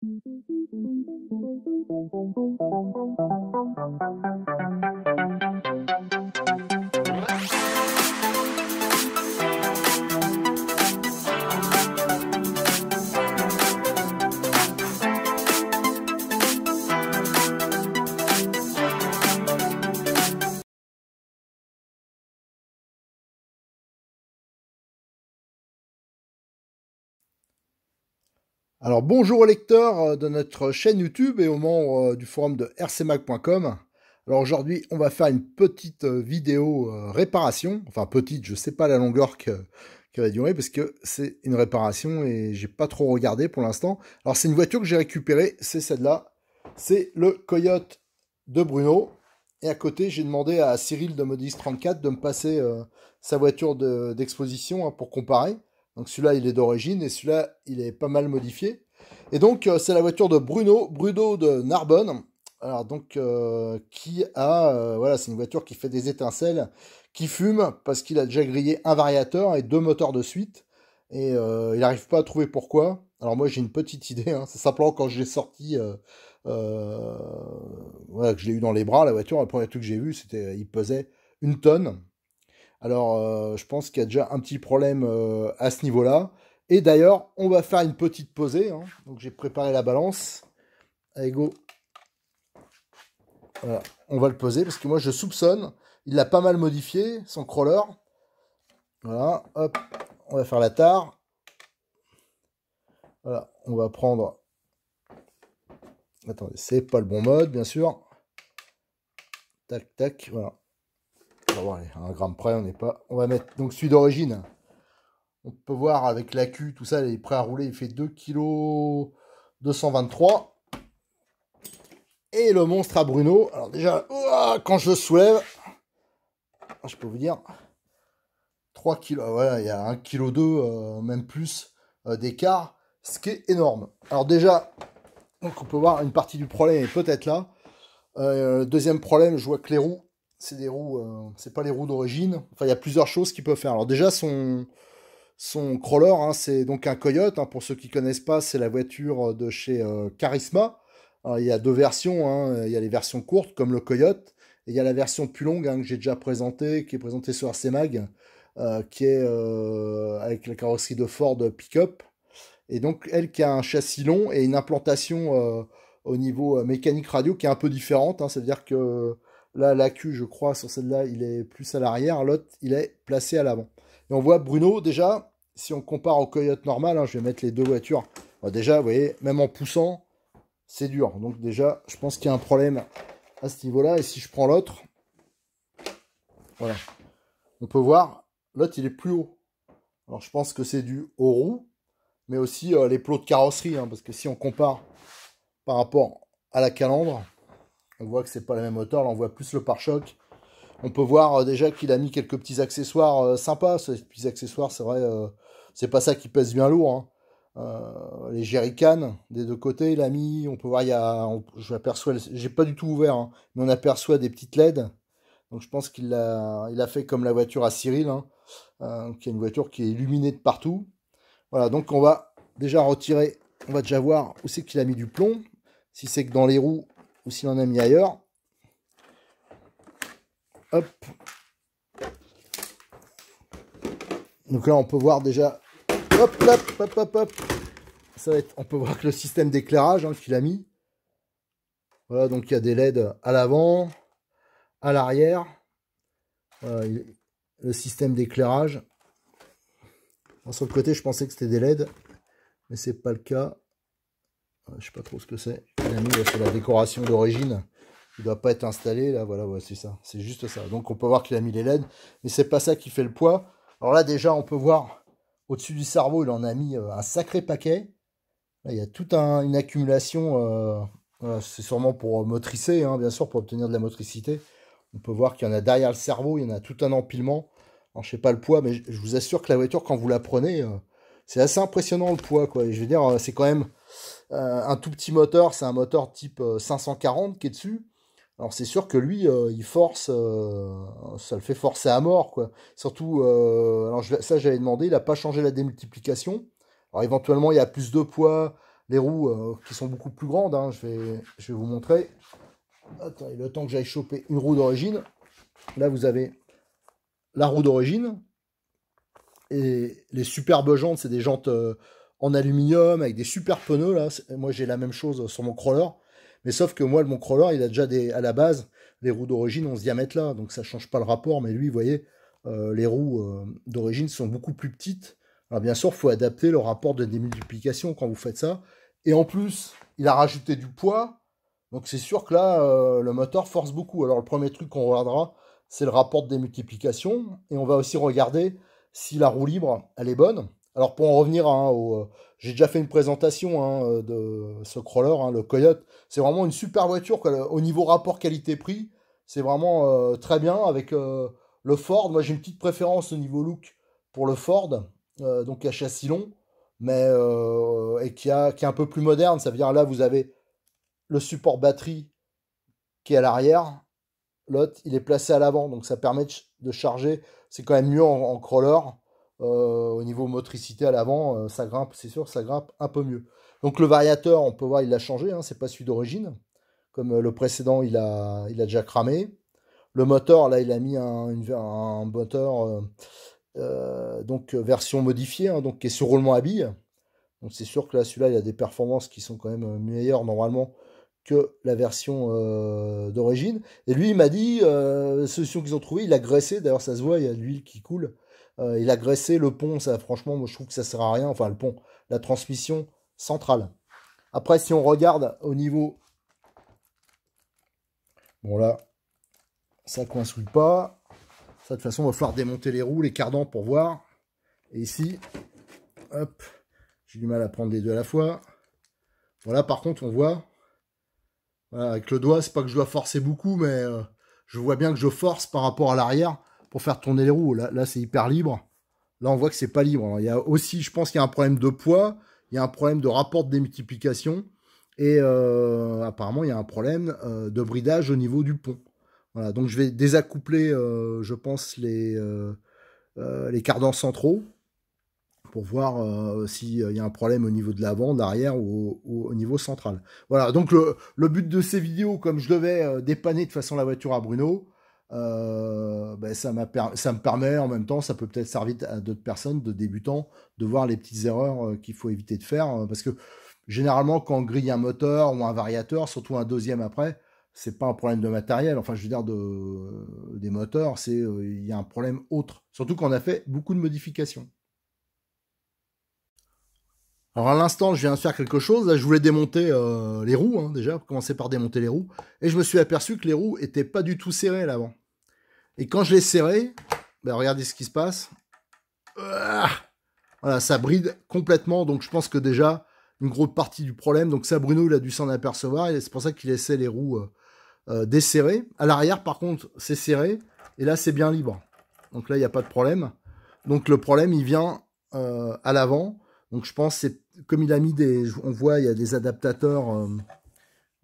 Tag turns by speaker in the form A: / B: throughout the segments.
A: Thank you. Alors bonjour aux lecteurs euh, de notre chaîne YouTube et aux membres euh, du forum de rcmac.com. Alors aujourd'hui, on va faire une petite euh, vidéo réparation. Enfin petite, je sais pas la longueur que qu'elle va durer parce que c'est une réparation et j'ai pas trop regardé pour l'instant. Alors c'est une voiture que j'ai récupérée, c'est celle-là. C'est le Coyote de Bruno. Et à côté, j'ai demandé à Cyril de Modis 34 de me passer sa voiture d'exposition hein, pour comparer. Donc celui-là, il est d'origine et celui-là, il est pas mal modifié. Et donc, euh, c'est la voiture de Bruno, Bruno de Narbonne. Alors donc, euh, qui a, euh, voilà, c'est une voiture qui fait des étincelles, qui fume parce qu'il a déjà grillé un variateur et deux moteurs de suite. Et il n'arrive pas à trouver pourquoi. Alors moi, j'ai une petite idée. Hein. c'est simplement quand je l'ai sorti, que je l'ai eu dans les bras, la voiture, le premier truc que j'ai vu, c'était, il pesait une tonne. Alors, euh, je pense qu'il y a déjà un petit problème euh, à ce niveau-là. Et d'ailleurs, on va faire une petite pesée. Hein. Donc, j'ai préparé la balance. Allez, go. Voilà. On va le poser parce que moi, je soupçonne. Il l'a pas mal modifié, son crawler. Voilà, hop. On va faire la tare. Voilà, on va prendre... Attendez, c'est pas le bon mode, bien sûr. Tac, tac, voilà. Ah bah un gramme près, on n'est pas. On va mettre donc celui d'origine. On peut voir avec la l'accu, tout ça, il est prêt à rouler. Il fait 2 kg 223. Et le monstre à Bruno. Alors déjà, quand je le soulève, ah, je peux vous dire, 3 kg. Voilà, il y a 1 kg 2, même plus euh, d'écart, ce qui est énorme. Alors déjà, on peut voir une partie du problème est peut-être là. Euh, deuxième problème, je vois que les roues c'est des roues, euh, c'est pas les roues d'origine. Enfin, il y a plusieurs choses qu'il peut faire. Alors déjà, son, son crawler, hein, c'est donc un Coyote. Hein. pour ceux qui connaissent pas, c'est la voiture de chez euh, Charisma. il y a deux versions. Hein. Il y a les versions courtes, comme le Coyote, et il y a la version plus longue que j'ai déjà présentée, qui est présentée sur RC Mag, euh, qui est avec la carrosserie de Ford Pickup. Et donc, elle qui a un châssis long et une implantation au niveau mécanique radio qui est un peu différente. C'est-à-dire que Là, queue, je crois, sur celle-là, il est plus à l'arrière. L'autre, il est placé à l'avant. Et on voit Bruno, déjà, si on compare au Coyote normal, hein, je vais mettre les deux voitures. déjà, vous voyez, même en poussant, c'est dur. Donc déjà, je pense qu'il y a un problème à ce niveau-là. Et si je prends l'autre, voilà. On peut voir, l'autre, il est plus haut. Alors, je pense que c'est dû aux roues, mais aussi euh, les plots de carrosserie. Hein, parce que si on compare par rapport à la calandre, on voit que c'est pas la même hauteur, là on voit plus le pare-choc. On peut voir euh, déjà qu'il a mis quelques petits accessoires euh, sympas. Ces petits accessoires, c'est vrai, euh, c'est pas ça qui pèse bien lourd. Hein. les jerrycans des deux côtés, il a mis, on peut voir, il y a, j'ai pas du tout ouvert, hein, mais on aperçoit des petites LED. Donc je pense qu'il a, il a fait comme la voiture à Cyril, hein, qui est une voiture qui est illuminée de partout. Voilà, donc on va déjà retirer, on va déjà voir où c'est qu'il a mis du plomb. Si c'est que dans les roues, s'il en a mis ailleurs. Hop. Donc là, on peut voir déjà. Hop, hop, hop, hop, hop. Ça va être, on peut voir que le système d'éclairage hein, qu'il a mis. Voilà, donc il y a des LED à l'avant, à l'arrière. le système d'éclairage. sur le côté, je pensais que c'était des LED, mais c'est pas le cas. Euh, je ne sais pas trop ce que c'est. Il a sur la décoration d'origine. Il ne doit pas être installé là. Voilà, c'est ça. C'est juste ça. Donc on peut voir qu'il a mis les LED, mais c'est pas ça qui fait le poids. Alors là déjà on peut voir au-dessus du cerveau, il en a mis euh, un sacré paquet. il y a toute un, une accumulation. Euh, c'est sûrement pour motricer, hein, bien sûr, pour obtenir de la motricité. On peut voir qu'il y en a derrière le cerveau, il y en a tout un empilement. Je je sais pas le poids, mais je vous assure que la voiture, quand vous la prenez, c'est assez impressionnant le poids. Quoi. je veux dire, c'est quand même euh, un tout petit moteur, c'est un moteur type 540 euh, qui est dessus. Alors c'est sûr que lui, euh, il force, ça le fait forcer à mort, quoi. Surtout, alors ça j'avais demandé, il n'a pas changé la démultiplication. Alors éventuellement, il y a plus de poids, les roues qui sont beaucoup plus grandes. Hein, je, vais, je vais vous montrer. Attends, le temps que j'aille choper une roue d'origine. Là, vous avez la roue d'origine. Et les superbes jantes, c'est des jantes en aluminium avec des super pneus là. Moi j'ai la même chose sur mon crawler, mais sauf que moi mon crawler il a déjà des à la base les roues d'origine ont ce diamètre là, donc ça change pas le rapport. Mais lui, vous voyez, euh, les roues euh, d'origine sont beaucoup plus petites. Alors bien sûr, faut adapter le rapport de démultiplication quand vous faites ça. Et en plus, il a rajouté du poids, donc c'est sûr que là euh, le moteur force beaucoup. Alors le premier truc qu'on regardera, c'est le rapport de démultiplication, et on va aussi regarder si la roue libre elle est bonne. Alors pour en revenir hein, euh, j'ai déjà fait une présentation hein, euh, de ce crawler, hein, le Coyote. C'est vraiment une super voiture au niveau rapport qualité-prix. C'est vraiment euh, très bien avec le Ford. Moi j'ai une petite préférence au niveau look pour le Ford, donc à châssis long, mais et qui, a, qui est un peu plus moderne. Ça veut dire là vous avez le support batterie qui est à l'arrière. L'autre il est placé à l'avant, donc ça permet de charger. C'est quand même mieux en crawler. Euh, au niveau motricité à l'avant, euh, ça grimpe, c'est sûr, ça grimpe un peu mieux. Donc le variateur, on peut voir, il l'a changé, hein, c'est pas celui d'origine. Comme euh, le précédent, il a, il a déjà cramé. Le moteur, là, il a mis un, moteur donc version modifiée, hein, donc qui est sur roulement à billes. Donc c'est sûr que là, celui-là, il a des performances qui sont quand même meilleures normalement que la version d'origine. Et lui, il m'a dit, euh, solution qu'ils ont trouvé il a graissé. D'ailleurs, ça se voit, il y a de l'huile qui coule. Euh, il a graissé le pont, ça, franchement, moi je trouve que ça sert à rien. Enfin, le pont, la transmission centrale. Après, si on regarde au niveau. Bon, là, ça coïncide pas. Ça, de toute façon, il va falloir démonter les roues, les cardans pour voir. Et ici, hop, j'ai du mal à prendre les deux à la fois. Voilà, par contre, on voit. avec le doigt, c'est pas que je dois forcer beaucoup, mais euh, je vois bien que je force par rapport à l'arrière pour faire tourner les roues. Là, là c'est hyper libre. Là, on voit que c'est pas libre. il y a aussi, je pense qu'il y a un problème de poids, il y a un problème de rapport de démultiplication, et euh, apparemment, il y a un problème euh, de bridage au niveau du pont. Voilà, donc je vais désaccoupler, euh, je pense, les, les cardans centraux pour voir s'il y a un problème au niveau de l'avant, d'arrière ou, ou, au niveau central. Voilà, donc le, le, but de ces vidéos, comme je devais dépanner de façon la voiture à Bruno, euh, ben, ça, me permet en même temps, ça peut peut-être servir à d'autres personnes, de débutants, de voir les petites erreurs euh, qu'il faut éviter de faire. Euh, parce que généralement, quand on grille un moteur ou un variateur, surtout un deuxième après, c'est pas un problème de matériel, enfin je veux dire des moteurs, c'est il y a un problème autre. Surtout qu'on a fait beaucoup de modifications. Alors à l'instant, je viens de faire quelque chose. Là, je voulais démonter les roues, hein, déjà, commencer par démonter les roues. Et je me suis aperçu que les roues n'étaient pas du tout serrées là-bas. Et quand je l'ai serré, ben, regardez ce qui se passe. Ah voilà, ça bride complètement. Donc je pense que déjà, une grosse partie du problème. Donc ça, Bruno, il a dû s'en apercevoir. Et c'est pour ça qu'il laissait les roues euh, euh, desserrées. À l'arrière, par contre, c'est serré. Et là, c'est bien libre. Donc là, il n'y a pas de problème. Donc le problème, il vient euh, à l'avant. Donc je pense c'est comme il a mis des... On voit, il y a des adaptateurs.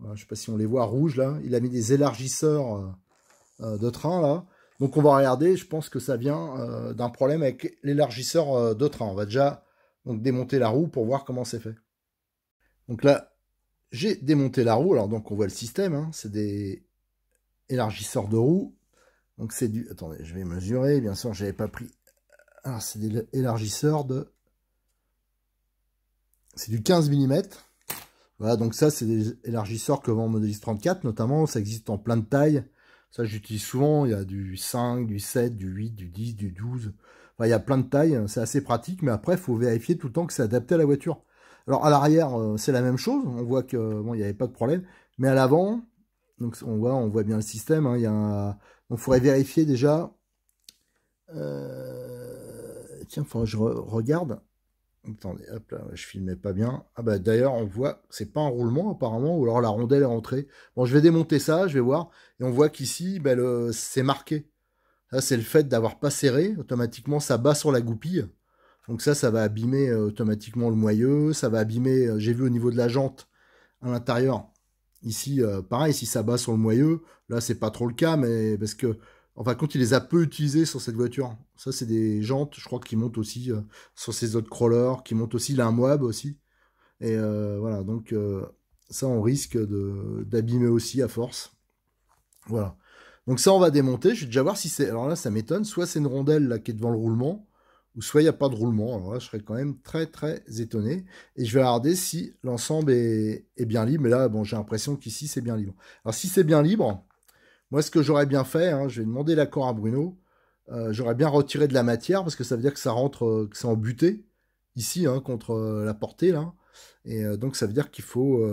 A: je ne sais pas si on les voit rouges là. Il a mis des élargisseurs de train là. Donc on va regarder, je pense que ça vient euh, d'un problème avec l'élargisseur euh, de train. On va déjà donc, démonter la roue pour voir comment c'est fait. Donc là, j'ai démonté la roue. Alors donc on voit le système, hein. c'est des élargisseurs de roue. Donc c'est du... Attendez, je vais mesurer, bien sûr, je n'avais pas pris... Alors ah, c'est des élargisseurs de... C'est du 15 mm. Voilà, donc ça, c'est des élargisseurs que vend Modelis 34, notamment. Ça existe en plein de tailles. Ça, j'utilise souvent. Il y a du 5, du 7, du 8, du 10, du 12. il y a plein de tailles. Hein. C'est assez pratique. Mais après, il faut vérifier tout le temps que c'est adapté à la voiture. Alors, à l'arrière, euh, c'est la même chose. On voit que bon, il n'y avait pas de problème. Mais à l'avant, donc on voit, on voit bien le système. Hein. il y a un... Donc, faudrait vérifier déjà. Euh, tiens, que je regarde. Attendez, hop là, je filmais pas bien. Ah bah d'ailleurs, on voit, c'est pas un roulement apparemment, ou alors la rondelle est rentrée. Bon, je vais démonter ça, je vais voir. Et on voit qu'ici, bah, c'est marqué. Ça, c'est le fait d'avoir pas serré. Automatiquement, ça bat sur la goupille. Donc ça, ça va abîmer euh, automatiquement le moyeu. Ça va abîmer, euh, j'ai vu au niveau de la jante, à l'intérieur. Ici, euh, pareil, si ça bat sur le moyeu, là, c'est pas trop le cas, mais parce que Enfin, quand il les a peu utilisés sur cette voiture. Ça, c'est des jantes, je crois, qui montent aussi euh, sur ces autres crawlers, qui montent aussi. l'un Moab aussi. Et euh, voilà, donc euh, ça, on risque d'abîmer aussi à force. Voilà. Donc ça, on va démonter. Je vais déjà voir si c'est... Alors là, ça m'étonne. Soit c'est une rondelle là, qui est devant le roulement, ou soit il n'y a pas de roulement. Alors là, je serais quand même très, très étonné. Et je vais regarder si l'ensemble est, est bien libre. Mais là, bon, j'ai l'impression qu'ici, c'est bien libre. Alors si c'est bien libre... Moi, ce que j'aurais bien fait, hein, je vais demander l'accord à Bruno. Euh, j'aurais bien retiré de la matière parce que ça veut dire que ça rentre, euh, que c'est en butée ici hein, contre euh, la portée là. Et donc ça veut dire qu'il faut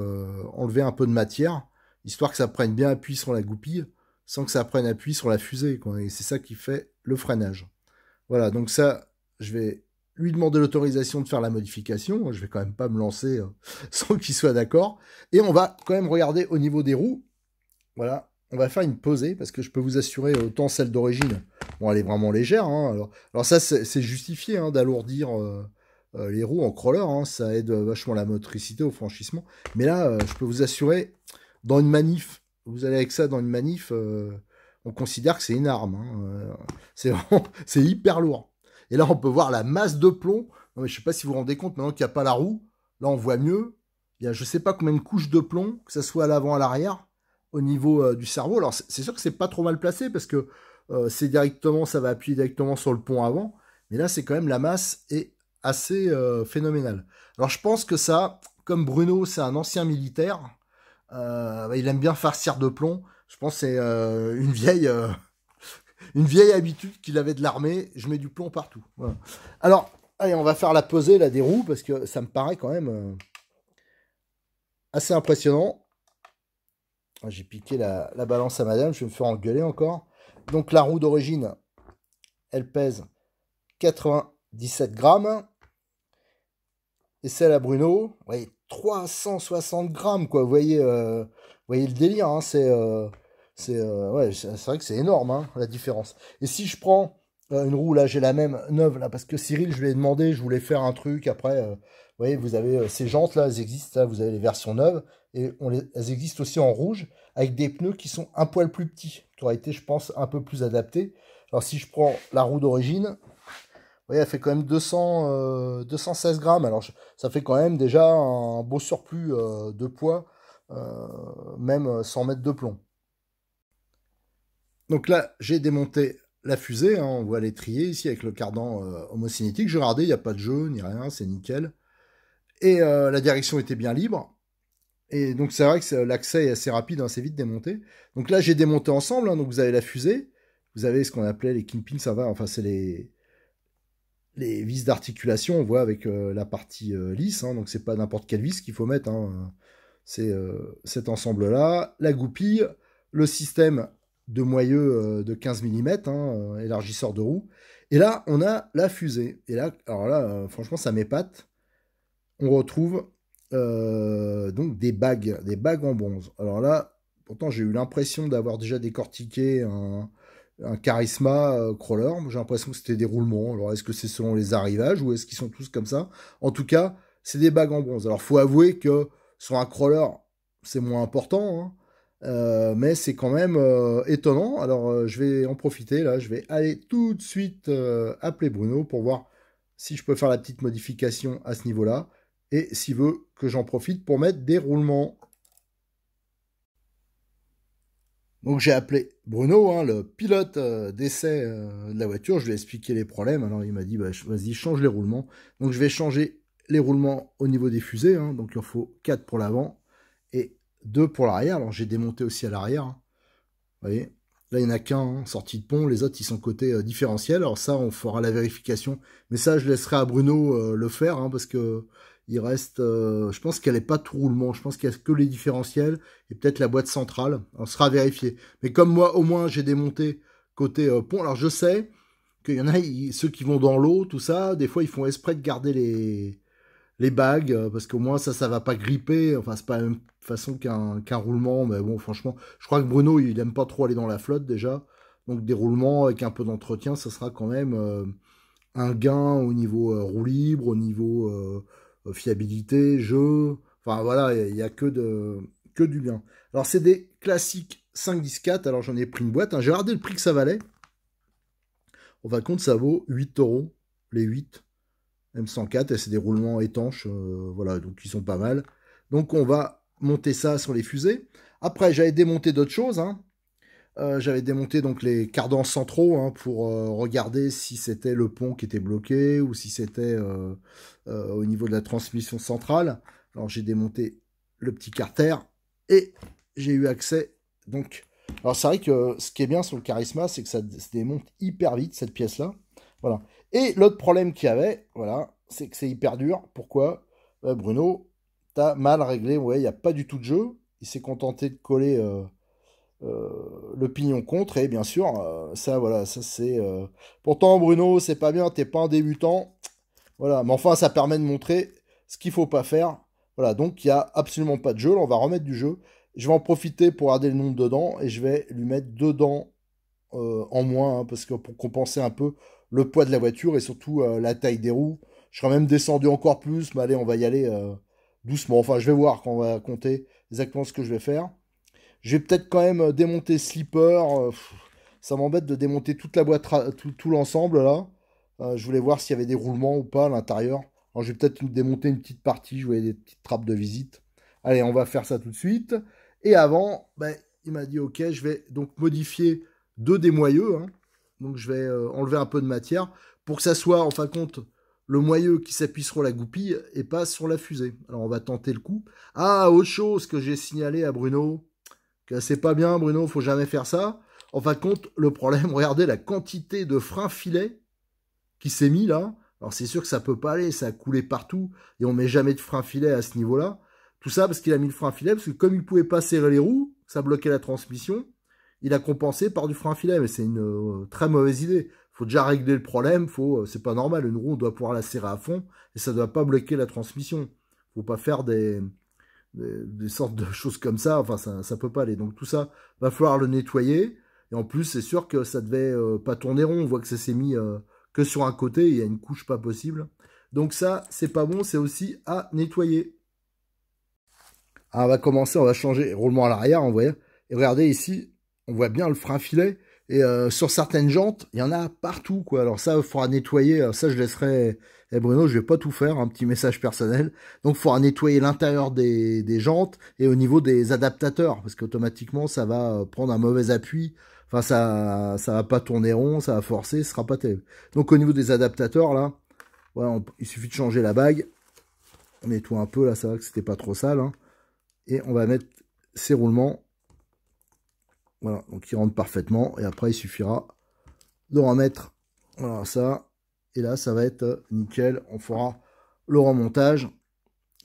A: enlever un peu de matière histoire que ça prenne bien appui sur la goupille sans que ça prenne appui sur la fusée. Et c'est ça qui fait le freinage. Voilà, donc ça, je vais lui demander l'autorisation de faire la modification. Je vais quand même pas me lancer sans qu'il soit d'accord. Et on va quand même regarder au niveau des roues. Voilà, on va faire une posée parce que je peux vous assurer autant celle d'origine, bon elle est vraiment légère. Hein. alors, ça c'est justifié hein, d'alourdir euh, euh, les roues en crawler, hein. ça aide vachement la motricité au franchissement. Mais là euh, je peux vous assurer dans une manif, vous allez avec ça dans une manif, on considère que c'est une arme. c'est hyper lourd. Et là on peut voir la masse de plomb. Je ne je sais pas si vous vous rendez compte maintenant qu'il n'y a pas la roue. Là on voit mieux. Il y a je sais pas combien de couches de plomb, que ce soit à l'avant à l'arrière au niveau euh, du cerveau. Alors c'est sûr que c'est pas trop mal placé parce que euh, c'est directement, ça va appuyer directement sur le pont avant. Mais là, c'est quand même la masse est assez euh, phénoménale. Alors je pense que ça, comme Bruno, c'est un ancien militaire, bah, il aime bien farcir de plomb. Je pense que c'est une vieille une vieille habitude qu'il avait de l'armée, je mets du plomb partout. Alors, allez, on va faire la poser, la des parce que ça me paraît quand même assez impressionnant. J'ai piqué la, balance à madame, je vais me faire engueuler encore. Donc la roue d'origine, elle pèse 97 grammes. Et celle à Bruno, vous 360 grammes, quoi. Vous voyez, euh, voyez le délire, hein. euh, euh, c'est... vrai que c'est énorme hein, la différence. Et si je prends une roue, là j'ai la même neuve, là, parce que Cyril, je lui ai demandé, je voulais faire un truc après vous voyez, vous avez euh, ces jantes-là, elles existent, là, vous avez les versions neuves, et on les, elles existent aussi en rouge, avec des pneus qui sont un poil plus petits, qui auraient été, je pense, un peu plus adapté. Alors si je prends la roue d'origine, vous voyez, elle fait quand même 200, 216 euh, grammes. Alors ça fait quand même déjà un beau surplus euh, de poids, même sans mettre de plomb. Donc là, j'ai démonté la fusée, hein, on voit trier ici avec le cardan homocinétique. Je regardais, il n'y a pas de jeu ni rien, c'est nickel. Et euh, la direction était bien libre. Et donc c'est vrai que l'accès est assez rapide, assez hein, vite démonté. Donc là j'ai démonté ensemble, hein, donc vous avez la fusée, vous avez ce qu'on appelait les kingpins, ça va, enfin c'est les, les vis d'articulation, on voit avec euh, la partie euh, lisse, Donc, hein, donc c'est pas n'importe quelle vis qu'il faut mettre, c'est cet ensemble-là, la goupille, le système de moyeu de 15 mm, élargisseur de roue, et là on a la fusée, et là, alors là franchement ça m'épate, on retrouve euh, donc des bagues, des bagues en bronze. Alors là, pourtant j'ai eu l'impression d'avoir déjà décortiqué un, charisma euh, crawler. J'ai l'impression que c'était des roulements. Alors est-ce que c'est selon les arrivages ou est-ce qu'ils sont tous comme ça En tout cas, c'est des bagues en bronze. Alors faut avouer que sur un crawler, c'est moins important. Hein. Euh, mais c'est quand même étonnant. Alors je vais en profiter là. Je vais aller tout de suite appeler Bruno pour voir si je peux faire la petite modification à ce niveau-là et s'il veut que j'en profite pour mettre des roulements. Donc j'ai appelé Bruno, hein, le pilote euh, d'essai euh, de la voiture, je lui ai expliqué les problèmes, alors il m'a dit bah, vas-y change les roulements. Donc je vais changer les roulements au niveau des fusées, hein. donc il en faut 4 pour l'avant et 2 pour l'arrière, alors j'ai démonté aussi à l'arrière, hein. vous voyez, là il n'y en a qu'un sortie de pont, les autres ils sont côté euh, différentiel, alors ça on fera la vérification, mais ça je laisserai à Bruno le faire, parce que il reste, euh, je pense qu'elle n'est pas tout roulement. Je pense qu'il n'y a que les différentiels et peut-être la boîte centrale. On sera vérifié. Mais comme moi, au moins, j'ai démonté côté euh, pont. Alors, je sais qu'il y en a ceux qui vont dans l'eau, tout ça. Des fois, ils font esprit de garder les, les bagues euh, parce qu'au moins, ça, ça va pas gripper. Enfin, c'est pas la même façon qu'un roulement. Mais bon, franchement, je crois que Bruno, il n'aime pas trop aller dans la flotte déjà. Donc, des roulements avec un peu d'entretien, ça sera quand même un gain au niveau roue libre, au niveau euh, fiabilité, jeu. Enfin voilà, il n'y a, que, de, que du bien. Alors c'est des classiques 5-10-4. Alors j'en ai pris une boîte. Hein. J'ai regardé le prix que ça valait. On va compte, ça vaut 8 euros. Les 8. M104, et c'est des roulements étanches. Euh, voilà, donc ils sont pas mal. Donc on va monter ça sur les fusées. Après, j'avais démonté d'autres choses. Hein. Euh, j'avais démonté donc les cardans centraux hein, pour euh, regarder si c'était le pont qui était bloqué ou si c'était euh, au niveau de la transmission centrale. Alors j'ai démonté le petit carter et j'ai eu accès donc. Alors c'est vrai que ce qui est bien sur le charisma, c'est que ça se démonte hyper vite cette pièce là. Voilà. Et l'autre problème qu'il y avait, voilà, c'est que c'est hyper dur. Pourquoi Bruno, t'as mal réglé. Ouais, il n'y a pas du tout de jeu. Il s'est contenté de coller euh, le pignon contre et bien sûr euh, ça voilà ça c'est euh, pourtant Bruno c'est pas bien t'es pas un débutant voilà mais enfin ça permet de montrer ce qu'il faut pas faire voilà donc il y a absolument pas de jeu là on va remettre du jeu je vais en profiter pour garder le nombre dedans et je vais lui mettre dedans en moins hein, parce que pour compenser un peu le poids de la voiture et surtout la taille des roues je serais même descendu encore plus mais allez on va y aller doucement enfin je vais voir quand on va compter exactement ce que je vais faire je vais peut-être quand même euh, démonter slipper. Euh, ça m'embête de démonter toute la boîte, tout, l'ensemble là. Euh, je voulais voir s'il y avait des roulements ou pas à l'intérieur. Alors je vais peut-être démonter une petite partie, je voyais des petites trappes de visite. Allez, on va faire ça tout de suite. Et avant, ben, il m'a dit ok, je vais donc modifier deux des moyeux. Hein. Donc je vais enlever un peu de matière pour que ça soit en fin de compte le moyeu qui s'appuie sur la goupille et pas sur la fusée. Alors on va tenter le coup. Ah, autre chose que j'ai signalé à Bruno, c'est pas bien, Bruno, faut jamais faire ça. En fin de compte, le problème, regardez la quantité de frein filet qui s'est mis là. Alors c'est sûr que ça peut pas aller, ça a coulé partout et on met jamais de frein filet à ce niveau-là. Tout ça parce qu'il a mis le frein filet parce que comme il pouvait pas serrer les roues, ça bloquait la transmission. Il a compensé par du frein filet, mais c'est une euh, très mauvaise idée. Faut déjà régler le problème. Faut, euh, c'est pas normal. Une roue, on doit pouvoir la serrer à fond et ça doit pas bloquer la transmission. Faut pas faire des, des, sortes de choses comme ça. Enfin, ça, ça peut pas aller. Donc tout ça, va falloir le nettoyer. Et en plus, c'est sûr que ça devait euh, pas tourner rond. On voit que ça s'est mis euh, que sur un côté. Il y a une couche pas possible. Donc ça, c'est pas bon. C'est aussi à nettoyer. Ah, on va commencer. On va changer roulement à l'arrière. On voit. Et regardez ici, on voit bien le frein filet et euh, sur certaines jantes, il y en a partout, quoi. Alors ça, il faudra nettoyer. Euh, ça, je laisserai. Et eh, Bruno, je vais pas tout faire, un petit message personnel. Donc, il faudra nettoyer l'intérieur des, jantes et au niveau des adaptateurs, parce qu'automatiquement, ça va euh, prendre un mauvais appui. Enfin, ça, ça va pas tourner rond, ça va forcer, ce sera pas terrible. Donc, au niveau des adaptateurs, là, voilà, il suffit de changer la bague. On nettoie un peu, là, ça va que c'était pas trop sale. Hein. Et on va mettre ces roulements voilà, donc il rentre parfaitement. Et après, il suffira de remettre ça. Et là, ça va être euh, nickel. On fera le remontage.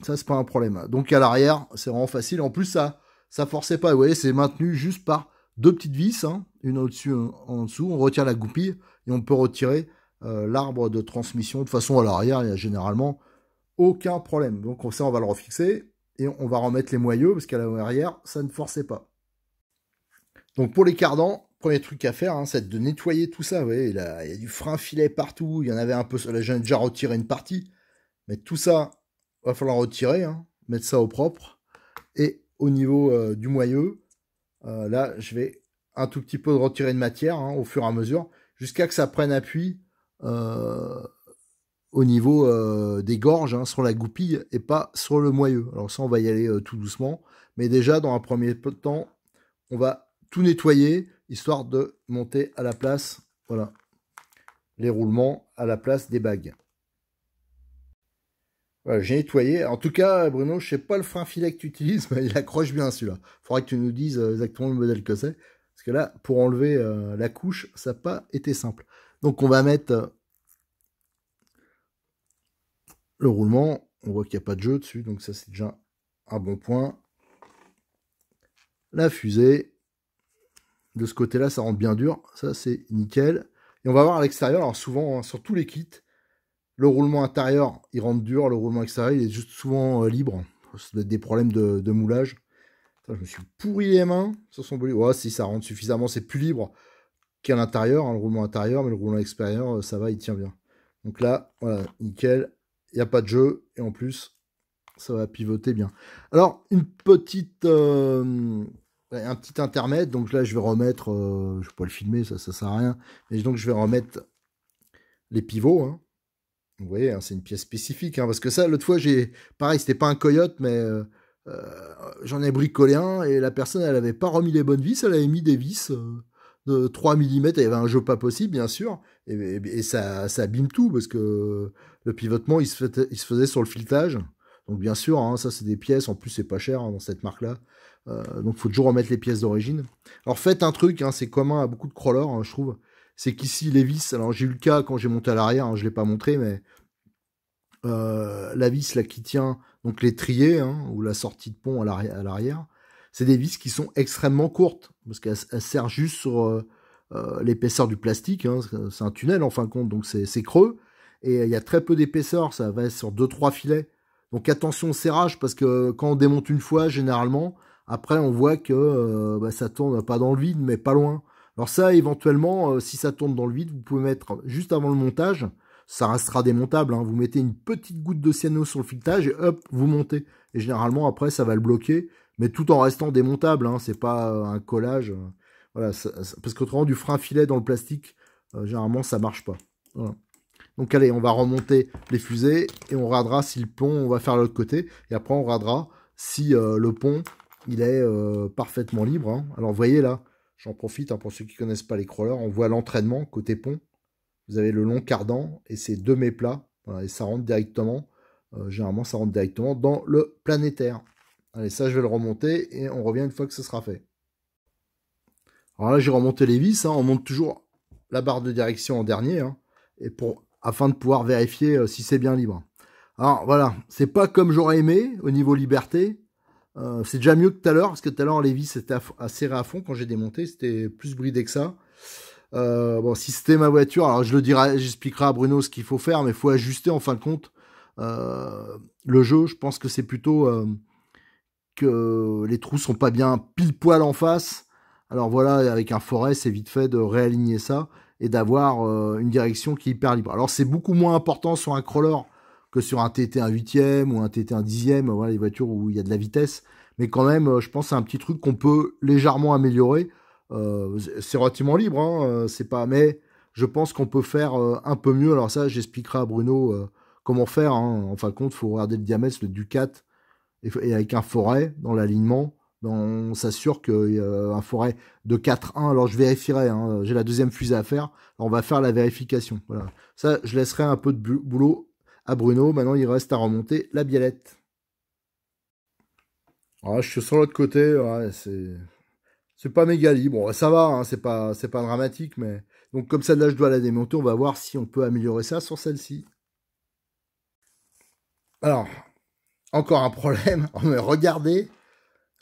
A: Ça, c'est pas un problème. Donc à l'arrière, c'est vraiment facile. En plus, ça ça forçait pas. Vous voyez, c'est maintenu juste par deux petites vis, hein. une au-dessus, euh, en dessous. On retire la goupille et on peut retirer euh, l'arbre de transmission. De façon à l'arrière, il y a généralement aucun problème. Donc ça, on va le refixer et on va remettre les moyeux parce qu'à l'arrière, ça ne forçait pas. Donc pour les cardans, premier truc à faire, hein, c'est de nettoyer tout ça. Vous voyez, là, il y a du frein filet partout. Il y en avait un peu. Là, j'ai déjà retiré une partie. Mais tout ça, va falloir retirer, hein, mettre ça au propre. Et au niveau euh, du moyeu, euh, là, je vais un tout petit peu de retirer de matière hein, au fur et à mesure, jusqu'à que ça prenne appui euh, au niveau des gorges, sur la goupille et pas sur le moyeu. Alors ça, on va y aller tout doucement. Mais déjà, dans un premier temps, on va tout nettoyer, histoire de monter à la place, voilà, les roulements à la place des bagues. Voilà, j'ai nettoyé. En tout cas, Bruno, je sais pas le frein filet que tu utilises, mais il accroche bien celui-là. faudra que tu nous dises euh, exactement le modèle que c'est. Parce que là, pour enlever euh, la couche, ça n'a pas été simple. Donc on va mettre euh, le roulement. On voit qu'il n'y a pas de jeu dessus, donc ça c'est déjà un bon point. La fusée de ce côté-là, ça rentre bien dur. Ça, c'est nickel. Et on va voir à l'extérieur. Alors, souvent, hein, sur tous les kits, le roulement intérieur, il rentre dur. Le roulement extérieur, il est juste souvent euh, libre. Ça être des problèmes de, moulage. je me suis pourri les mains sur son bolide. Ouais, si ça rentre suffisamment, c'est plus libre qu'à l'intérieur, hein, le roulement intérieur, mais le roulement extérieur, euh, ça va, il tient bien. Donc là, voilà, nickel. Il n'y a pas de jeu. Et en plus, ça va pivoter bien. Alors, une petite. Euh, un petit intermède. Donc là, je vais remettre, euh, je vais pas le filmer, ça, ça sert à rien. Mais donc, je vais remettre les pivots. Hein. Vous voyez, hein, c'est une pièce spécifique. Hein, parce que ça, l'autre fois, j'ai, pareil, c'était pas un coyote, mais euh, euh, j'en ai bricolé un et la personne, elle n'avait pas remis les bonnes vis, elle avait mis des vis. De 3 mm, il y avait un jeu pas possible, bien sûr, et, ça, ça, abîme tout parce que le pivotement il se, il se faisait sur le filetage. Donc, bien sûr, ça c'est des pièces, en plus c'est pas cher dans cette marque là. Euh, donc faut toujours remettre les pièces d'origine. Alors faites un truc, hein, c'est commun à beaucoup de crawlers, hein, je trouve. C'est qu'ici les vis, alors j'ai eu le cas quand j'ai monté à l'arrière, je hein, je l'ai pas montré, mais euh, la vis là qui tient donc l'étrier ou la sortie de pont à l'arrière, c'est des vis qui sont extrêmement courtes parce qu'elles sert juste sur euh, l'épaisseur du plastique. c'est un tunnel en fin de compte, donc c'est creux et il y a très peu d'épaisseur, ça va sur deux trois filets. Donc attention au serrage parce que quand on démonte une fois, généralement, après, on voit que euh, bah, ça tourne pas dans le vide, mais pas loin. Alors ça, éventuellement, euh, si ça tourne dans le vide, vous pouvez mettre juste avant le montage, ça restera démontable. Hein. vous mettez une petite goutte de cyano sur le filetage et hop, vous montez. Et généralement, après, ça va le bloquer, mais tout en restant démontable. Ce hein. c'est pas euh, un collage. voilà, parce qu'autrement, du frein filet dans le plastique, généralement, ça marche pas. Donc allez, on va remonter les fusées et on radera si le pont, on va faire l'autre côté. Et après, on radera si le pont il est euh, parfaitement libre. Hein. Alors, vous voyez là, j'en profite hein, pour ceux qui ne connaissent pas les crawlers, on voit l'entraînement côté pont. Vous avez le long cardan et c'est deux méplats. Voilà, et ça rentre directement, euh, généralement, ça rentre directement dans le planétaire. Allez, ça, je vais le remonter et on revient une fois que ce sera fait. Alors là, j'ai remonté les vis. Hein, on monte toujours la barre de direction en dernier et pour, afin de pouvoir vérifier euh, si c'est bien libre. Alors voilà, c'est pas comme j'aurais aimé au niveau liberté, euh, c'est déjà mieux que tout à l'heure, parce que tout à l'heure, vis étaient serré à fond quand j'ai démonté, c'était plus bridé que ça. Euh, bon, si c'était ma voiture, alors je le dirai, j'expliquerai à Bruno ce qu'il faut faire, mais il faut ajuster en fin de compte euh, le jeu. Je pense que c'est plutôt que les trous sont pas bien pile poil en face. Alors voilà, avec un forêt, c'est vite fait de réaligner ça et d'avoir une direction qui est hyper libre. Alors c'est beaucoup moins important sur un crawler que sur un TT un huitième ou un TT un dixième, voilà, les voitures où il y a de la vitesse. Mais quand même, euh, je pense que c'est un petit truc qu'on peut légèrement améliorer. Euh, c'est relativement libre, hein, euh, c'est pas. Mais je pense qu'on peut faire un peu mieux. Alors ça, j'expliquerai à Bruno comment faire. Hein. En fin de compte, faut regarder le diamètre, du Ducat, et, avec un forêt dans l'alignement. Ben, on s'assure qu'il y a un forêt de 4-1, alors je vérifierai, hein, j'ai la deuxième fusée à faire, on va faire la vérification. Voilà. Ça, je laisserai un peu de boulot à Bruno. Maintenant, il reste à remonter la biellette. Ah, je suis sur l'autre côté, c'est c'est pas méga Bon, ça va, hein, c'est pas c'est pas dramatique, mais donc comme celle-là, je dois la démonter. On va voir si on peut améliorer ça sur celle-ci. Alors, encore un problème. regardez,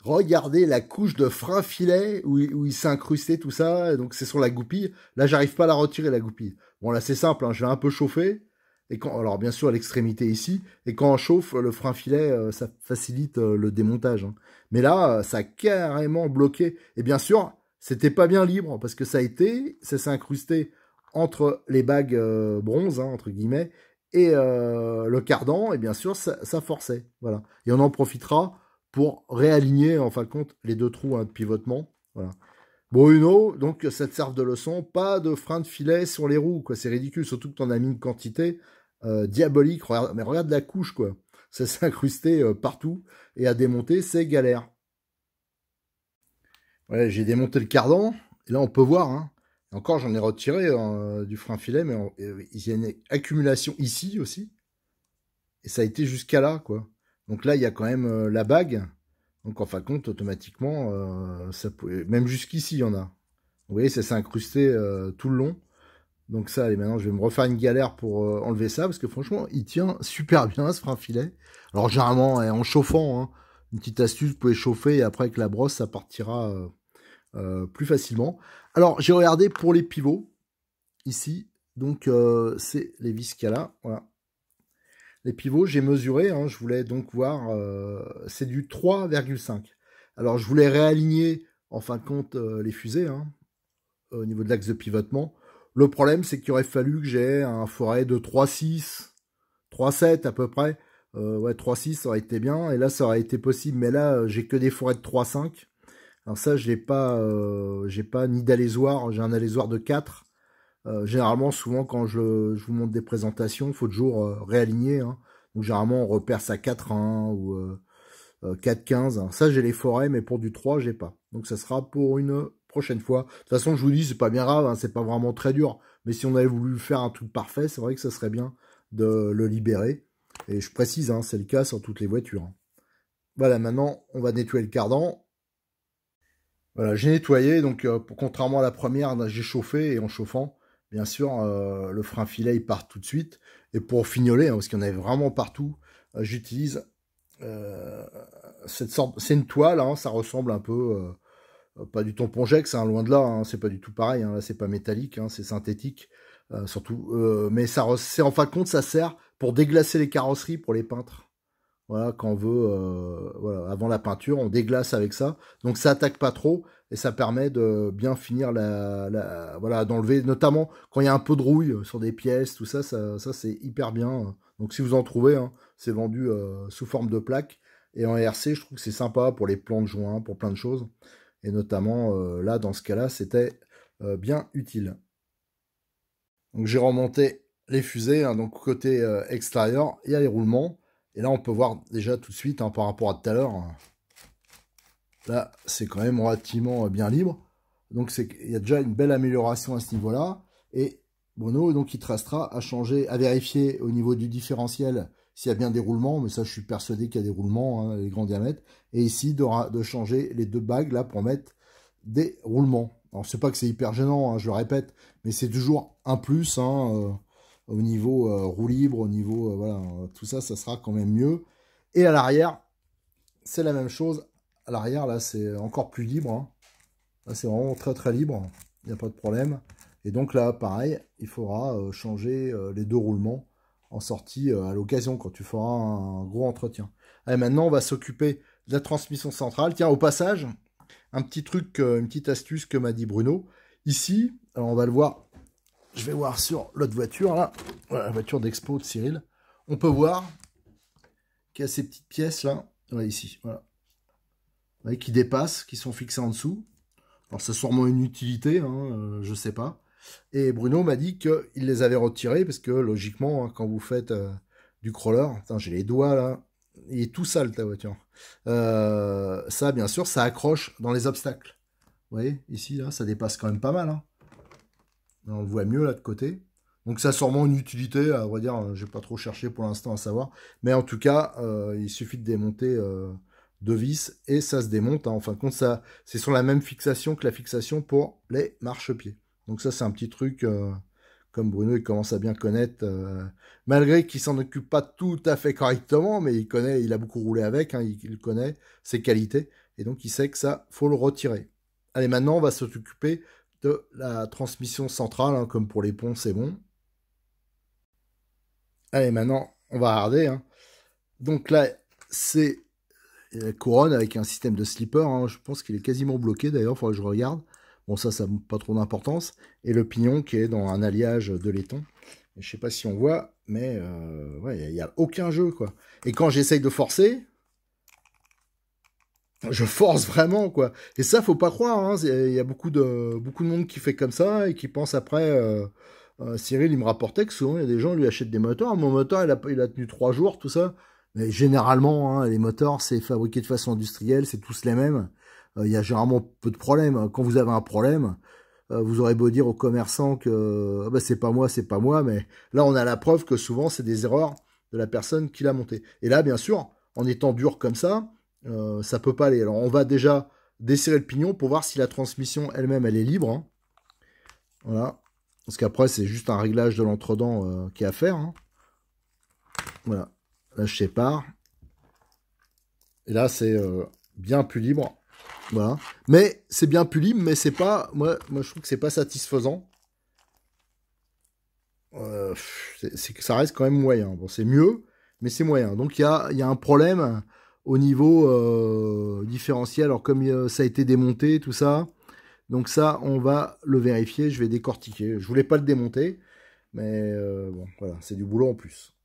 A: regardez la couche de frein filet où, où il s'est incrusté tout ça. donc c'est sur la goupille. Là, j'arrive pas à la retirer la goupille. Bon là, c'est simple. Hein, je vais un peu chauffer. Et quand, alors bien sûr, à l'extrémité ici. Et quand on chauffe, le frein filet, euh, ça facilite euh, le démontage. Hein. Mais là, euh, ça a carrément bloqué. Et bien sûr, c'était pas bien libre parce que ça a été, ça s'est incrusté entre les bagues bronze, hein, entre guillemets, et le cardan. Et bien sûr, ça, forçait. Voilà. Et on en profitera pour réaligner, en fin de compte, les deux trous hein, de pivotement. Voilà. Bruno, donc ça te serve de leçon, pas de frein de filet sur les roues, quoi. C'est ridicule, surtout que t'en as mis une quantité euh, diabolique. mais regarde la couche, quoi. Ça s'est incrusté euh, partout et à démonter, c'est galère. Ouais, j'ai démonté le cardan. Et là, on peut voir. Hein. encore, j'en ai retiré euh, du frein filet, mais il y a une accumulation ici aussi. Et ça a été jusqu'à là, quoi. Donc là, il y a quand même la bague. Donc en fin de compte, automatiquement, euh, ça pouvait... même jusqu'ici, il y en a. Vous voyez, ça s'est incrusté euh, tout le long. Donc ça, allez, maintenant, je vais me refaire une galère pour euh, enlever ça, parce que franchement, il tient super bien ce frein filet. Alors généralement, en chauffant, hein, une petite astuce, vous pouvez chauffer, et après, avec la brosse, ça partira plus facilement. Alors, j'ai regardé pour les pivots, ici. Donc, c'est les vis qu'il y a là, voilà. Les pivots, j'ai mesuré, hein, je voulais donc voir, euh, c'est du 3,5. Alors je voulais réaligner en fin de compte euh, les fusées hein, au niveau de l'axe de pivotement. Le problème, c'est qu'il aurait fallu que j'ai un forêt de 3,6, 3,7 à peu près. Euh, ouais, 3,6 ça aurait été bien, et là ça aurait été possible, mais là j'ai que des forêts de 3,5. Alors ça, j'ai pas, j'ai pas ni d'alésoir, j'ai un alésoir de 4 euh, généralement, souvent, quand je, je, vous montre des présentations, il faut toujours euh, réaligner. Hein. Donc, généralement, on repère ça 4-1 ou 4-15. Euh, ça, j'ai les forêts, mais pour du 3, j'ai pas. Donc, ça sera pour une prochaine fois. De toute façon, je vous dis, c'est pas bien grave, hein, c'est pas vraiment très dur. Mais si on avait voulu faire un tout parfait, c'est vrai que ça serait bien de le libérer. Et je précise, hein, c'est le cas sur toutes les voitures. Hein. Voilà, maintenant, on va nettoyer le cardan. Voilà, j'ai nettoyé, donc contrairement à la première, j'ai chauffé et en chauffant, bien sûr, euh, le frein filet il part tout de suite. Et pour fignoler, hein, parce qu'il y en avait vraiment partout, euh, j'utilise euh, cette sorte. C'est une toile, hein, ça ressemble un peu. pas du tampon Jex, hein, loin de là, hein, c'est pas du tout pareil. là, c'est pas métallique, c'est synthétique, surtout. mais ça, c'est en fin de compte, ça sert pour déglacer les carrosseries pour les peintres. Voilà, quand on veut, euh, voilà, avant la peinture, on déglace avec ça. Donc ça attaque pas trop et ça permet de bien finir la, voilà, d'enlever, notamment quand il y a un peu de rouille sur des pièces, tout ça, ça, ça c'est hyper bien. Donc si vous en trouvez, hein, c'est vendu euh, sous forme de plaque. Et en RC, je trouve que c'est sympa pour les plans de joint, pour plein de choses. Et notamment euh, là, dans ce cas-là, c'était bien utile. Donc j'ai remonté les fusées, hein. donc côté extérieur, il y a les roulements. Et là, on peut voir déjà tout de suite, hein, par rapport à tout à l'heure, hein, là, c'est quand même relativement euh, bien libre. Donc, il y a déjà une belle amélioration à ce niveau-là. Et Bruno, donc, il te à changer, à vérifier au niveau du différentiel s'il y a bien des roulements, mais ça je suis persuadé qu'il y a des roulements, hein, les grands diamètres, et ici de, changer les deux bagues là pour mettre des roulements. Alors c'est pas que c'est hyper gênant, je le répète, mais c'est toujours un plus. Euh, au niveau euh, roue libre, au niveau euh, voilà, euh, tout ça, ça sera quand même mieux. Et à l'arrière, c'est la même chose. À l'arrière, là, c'est encore plus libre. Hein. c'est vraiment très très libre. Il n'y a pas de problème. Et donc là, pareil, il faudra changer les deux roulements en sortie à l'occasion quand tu feras un gros entretien. et maintenant, on va s'occuper de la transmission centrale. Tiens, au passage, un petit truc, une petite astuce que m'a dit Bruno. Ici, alors on va le voir je vais voir sur l'autre voiture, là, la voiture d'expo de Cyril, on peut voir qu'il y a ces petites pièces là, ici, voilà, qui dépassent, qui sont fixées en dessous. Alors c'est sûrement une utilité, je hein, ne euh, je sais pas. Et Bruno m'a dit qu'il les avait retirées parce que logiquement, hein, quand vous faites euh, du crawler, j'ai les doigts là, il est tout sale ta voiture. Euh, ça, bien sûr, ça accroche dans les obstacles. Vous voyez, ici, là, ça dépasse quand même pas mal. Hein. On le voit mieux là de côté. Donc ça a sûrement une utilité, à vrai dire, hein, j'ai pas trop cherché pour l'instant à savoir. Mais en tout cas, euh, il suffit de démonter euh, deux vis et ça se démonte. Enfin En fin de compte, ça, c'est sur la même fixation que la fixation pour les marchepieds. Donc ça, c'est un petit truc, euh, comme Bruno, il commence à bien connaître, malgré qu'il s'en occupe pas tout à fait correctement, mais il connaît, il a beaucoup roulé avec, hein, il, connaît ses qualités. Et donc il sait que ça, faut le retirer. Allez, maintenant, on va s'occuper de la transmission centrale, hein, comme pour les ponts, c'est bon. Allez, maintenant, on va regarder. Hein. Donc là, c'est la euh, couronne avec un système de slipper. Hein. Je pense qu'il est quasiment bloqué d'ailleurs, il faudrait que je regarde. Bon, ça, ça n'a pas trop d'importance. Et le pignon qui est dans un alliage de laiton. Je sais pas si on voit, mais euh, il n'y a, a, aucun jeu. quoi. Et quand j'essaye de forcer, je force vraiment quoi. Et ça, faut pas croire. Hein. Il y a beaucoup de beaucoup de monde qui fait comme ça et qui pense après. Euh, euh, Cyril, il me rapportait que souvent il y a des gens lui achètent des moteurs. Mon moteur, il a, il a tenu trois jours, tout ça. Mais généralement, hein, les moteurs, c'est fabriqué de façon industrielle, c'est tous les mêmes. Euh, il y a généralement peu de problèmes. Quand vous avez un problème, vous aurez beau dire aux commerçants que ah bah, c'est pas moi, c'est pas moi, mais là on a la preuve que souvent c'est des erreurs de la personne qui l'a monté. Et là, bien sûr, en étant dur comme ça, euh, ça peut pas aller. Alors on va déjà desserrer le pignon pour voir si la transmission elle-même elle est libre. Hein. Voilà. Parce qu'après c'est juste un réglage de l'entredent euh, qui est à faire. Hein. Voilà. Là je sépare. Et là c'est euh, bien plus libre. Voilà. Mais c'est bien plus libre, mais c'est pas. Moi, moi je trouve que c'est pas satisfaisant. c'est que ça reste quand même moyen. Bon, c'est mieux, mais c'est moyen. Donc il y a, y a, un problème au niveau euh, différentiel. Alors comme euh, ça a été démonté, tout ça, donc ça, on va le vérifier, je vais décortiquer. Je voulais pas le démonter, mais euh, bon, voilà, c'est du boulot en plus.